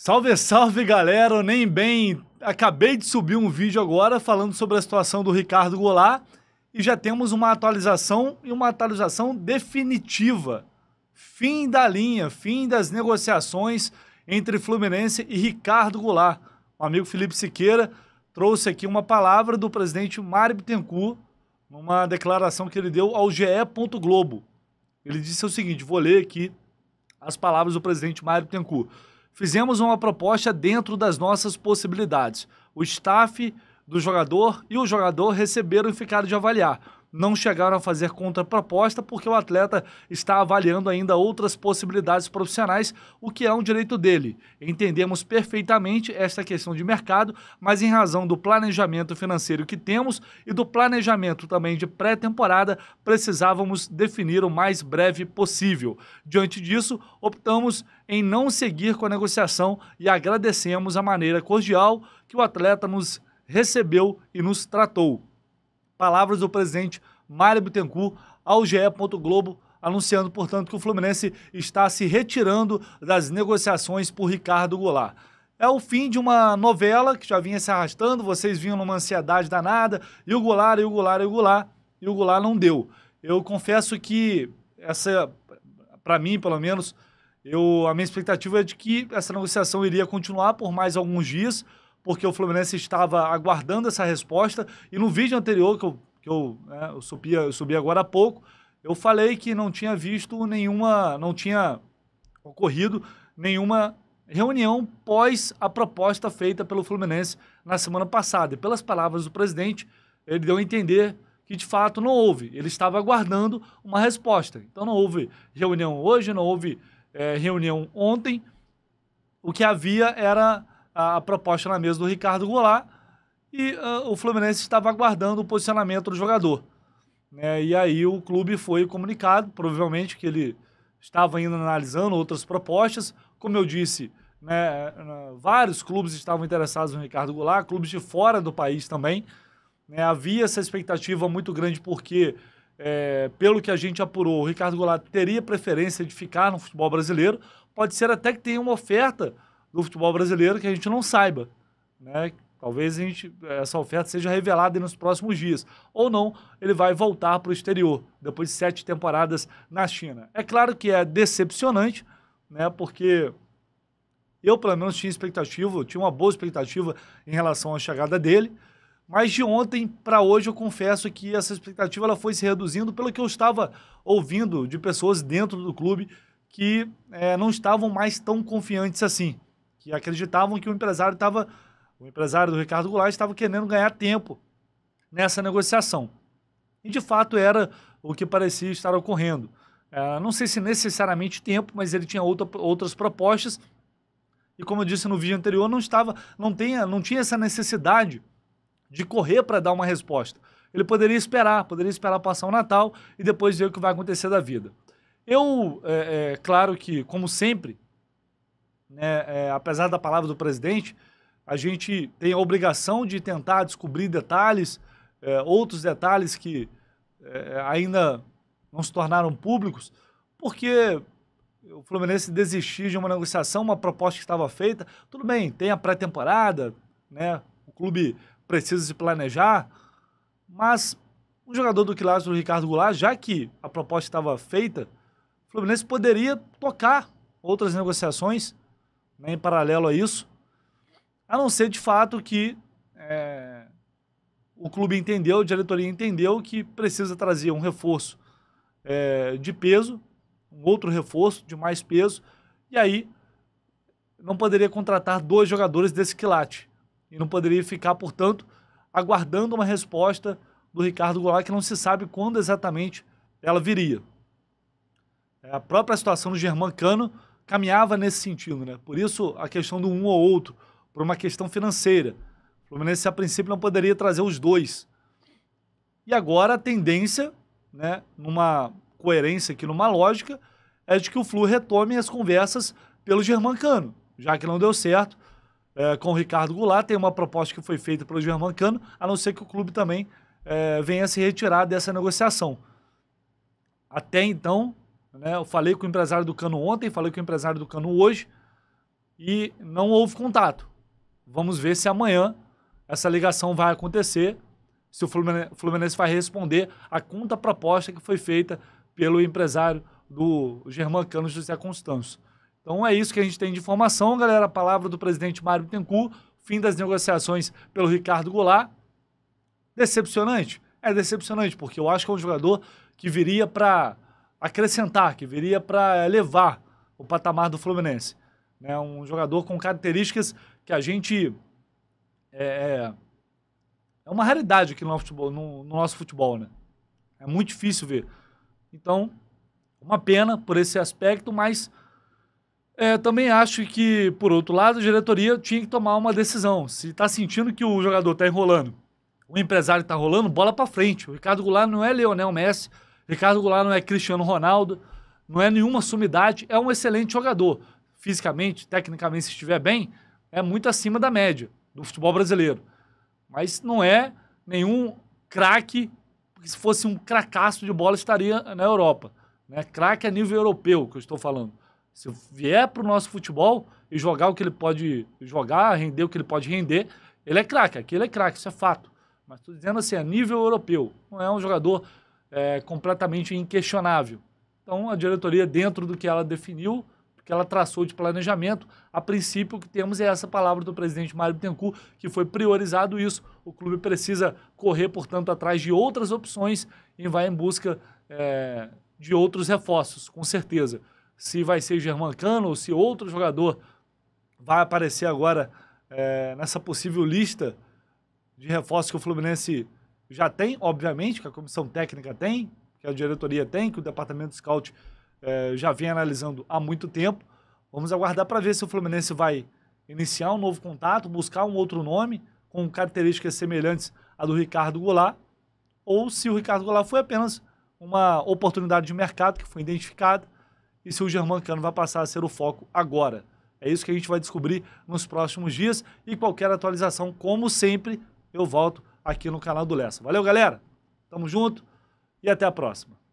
Salve, salve galera, nem bem. Acabei de subir um vídeo agora falando sobre a situação do Ricardo Goulart e já temos uma atualização e uma atualização definitiva. Fim da linha, fim das negociações entre Fluminense e Ricardo Goulart. O amigo Felipe Siqueira trouxe aqui uma palavra do presidente Mário Bittencourt numa declaração que ele deu ao GE. Globo. Ele disse o seguinte: vou ler aqui as palavras do presidente Mário Bittencourt fizemos uma proposta dentro das nossas possibilidades. O staff do jogador e o jogador receberam e ficaram de avaliar não chegaram a fazer contraproposta porque o atleta está avaliando ainda outras possibilidades profissionais, o que é um direito dele. Entendemos perfeitamente esta questão de mercado, mas em razão do planejamento financeiro que temos e do planejamento também de pré-temporada, precisávamos definir o mais breve possível. Diante disso, optamos em não seguir com a negociação e agradecemos a maneira cordial que o atleta nos recebeu e nos tratou. Palavras do presidente Mário Bittencourt ao Globo anunciando, portanto, que o Fluminense está se retirando das negociações por Ricardo Goulart. É o fim de uma novela que já vinha se arrastando, vocês vinham numa ansiedade danada, e o Goulart, e o Goulart, e o Goulart, e o Goulart não deu. Eu confesso que essa, para mim pelo menos, eu, a minha expectativa é de que essa negociação iria continuar por mais alguns dias, porque o Fluminense estava aguardando essa resposta. E no vídeo anterior, que eu, que eu, né, eu, subi, eu subi agora há pouco, eu falei que não tinha visto nenhuma, não tinha ocorrido nenhuma reunião pós a proposta feita pelo Fluminense na semana passada. E pelas palavras do presidente, ele deu a entender que de fato não houve. Ele estava aguardando uma resposta. Então não houve reunião hoje, não houve é, reunião ontem. O que havia era a proposta na mesa do Ricardo Goulart e uh, o Fluminense estava aguardando o posicionamento do jogador. Né? E aí o clube foi comunicado, provavelmente que ele estava ainda analisando outras propostas. Como eu disse, né, vários clubes estavam interessados no Ricardo Goulart, clubes de fora do país também. Né? Havia essa expectativa muito grande porque, é, pelo que a gente apurou, o Ricardo Goulart teria preferência de ficar no futebol brasileiro. Pode ser até que tenha uma oferta do futebol brasileiro que a gente não saiba, né? Talvez a gente, essa oferta seja revelada nos próximos dias. Ou não, ele vai voltar para o exterior, depois de sete temporadas na China. É claro que é decepcionante, né? Porque eu, pelo menos, tinha expectativa, tinha uma boa expectativa em relação à chegada dele. Mas de ontem para hoje eu confesso que essa expectativa ela foi se reduzindo pelo que eu estava ouvindo de pessoas dentro do clube que é, não estavam mais tão confiantes assim que acreditavam que o empresário estava, o empresário do Ricardo Goulart estava querendo ganhar tempo nessa negociação. E de fato era o que parecia estar ocorrendo. É, não sei se necessariamente tempo, mas ele tinha outra, outras propostas e como eu disse no vídeo anterior, não estava, não tinha, não tinha essa necessidade de correr para dar uma resposta. Ele poderia esperar, poderia esperar passar o Natal e depois ver o que vai acontecer da vida. Eu, é, é, claro que, como sempre, né, é, apesar da palavra do presidente, a gente tem a obrigação de tentar descobrir detalhes, é, outros detalhes que é, ainda não se tornaram públicos, porque o Fluminense desistir de uma negociação, uma proposta que estava feita. Tudo bem, tem a pré-temporada, né? O clube precisa se planejar, mas o jogador do Quilásio, Ricardo Goulart, já que a proposta estava feita, o Fluminense poderia tocar outras negociações né, em paralelo a isso, a não ser de fato que é, o clube entendeu, a diretoria entendeu que precisa trazer um reforço é, de peso, um outro reforço de mais peso, e aí não poderia contratar dois jogadores desse quilate. E não poderia ficar, portanto, aguardando uma resposta do Ricardo Goulart, que não se sabe quando exatamente ela viria. É a própria situação do Germán Cano caminhava nesse sentido, né? Por isso a questão do um ou outro, por uma questão financeira. O Fluminense, a princípio, não poderia trazer os dois. E agora a tendência, né, numa coerência aqui, numa lógica, é de que o Flu retome as conversas pelo Germancano, já que não deu certo é, com o Ricardo Goulart. Tem uma proposta que foi feita pelo Germancano, a não ser que o clube também é, venha se retirar dessa negociação. Até então, né? Eu falei com o empresário do Cano ontem, falei com o empresário do Cano hoje e não houve contato. Vamos ver se amanhã essa ligação vai acontecer, se o Fluminense vai responder à contraproposta que foi feita pelo empresário do Germán Cano José Constanço. Então é isso que a gente tem de informação, galera. A palavra do presidente Mário Bittencourt, fim das negociações pelo Ricardo Goulart. Decepcionante? É decepcionante, porque eu acho que é um jogador que viria para acrescentar, que viria para elevar eh, o patamar do Fluminense. Né? Um jogador com características que a gente. É, é, é uma raridade aqui no nosso futebol, no, no nosso futebol né? É muito difícil ver. Então, uma pena por esse aspecto, mas é, também acho que, por outro lado, a diretoria tinha que tomar uma decisão. Se está sentindo que o jogador está enrolando, o empresário está rolando, bola para frente. O Ricardo Goulart não é Leonel Messi Ricardo Goulart não é Cristiano Ronaldo, não é nenhuma sumidade, é um excelente jogador. Fisicamente, tecnicamente, se estiver bem, é muito acima da média do futebol brasileiro. Mas não é nenhum craque, porque se fosse um cracaço de bola, estaria na Europa. Né? Craque a nível europeu, que eu estou falando. Se vier para o nosso futebol e jogar o que ele pode jogar, render o que ele pode render, ele é craque. Aqui ele é craque, isso é fato. Mas estou dizendo assim, a nível europeu. Não é um jogador é, completamente inquestionável. Então, a diretoria, dentro do que ela definiu, do que ela traçou de planejamento, a princípio o que temos é essa palavra do presidente Mário Bittencourt, que foi priorizado isso. O clube precisa correr, portanto, atrás de outras opções e vai em busca é, de outros reforços, com certeza. Se vai ser Cano ou se outro jogador vai aparecer agora é, nessa possível lista de reforços que o Fluminense já tem, obviamente, que a comissão técnica tem, que a diretoria tem, que o departamento de scout é, já vem analisando há muito tempo. Vamos aguardar para ver se o Fluminense vai iniciar um novo contato, buscar um outro nome com características semelhantes à do Ricardo Goulart, ou se o Ricardo Goulart foi apenas uma oportunidade de mercado que foi identificada e se o cano vai passar a ser o foco agora. É isso que a gente vai descobrir nos próximos dias e qualquer atualização, como sempre, eu volto aqui no canal do Lessa. Valeu, galera! Tamo junto e até a próxima.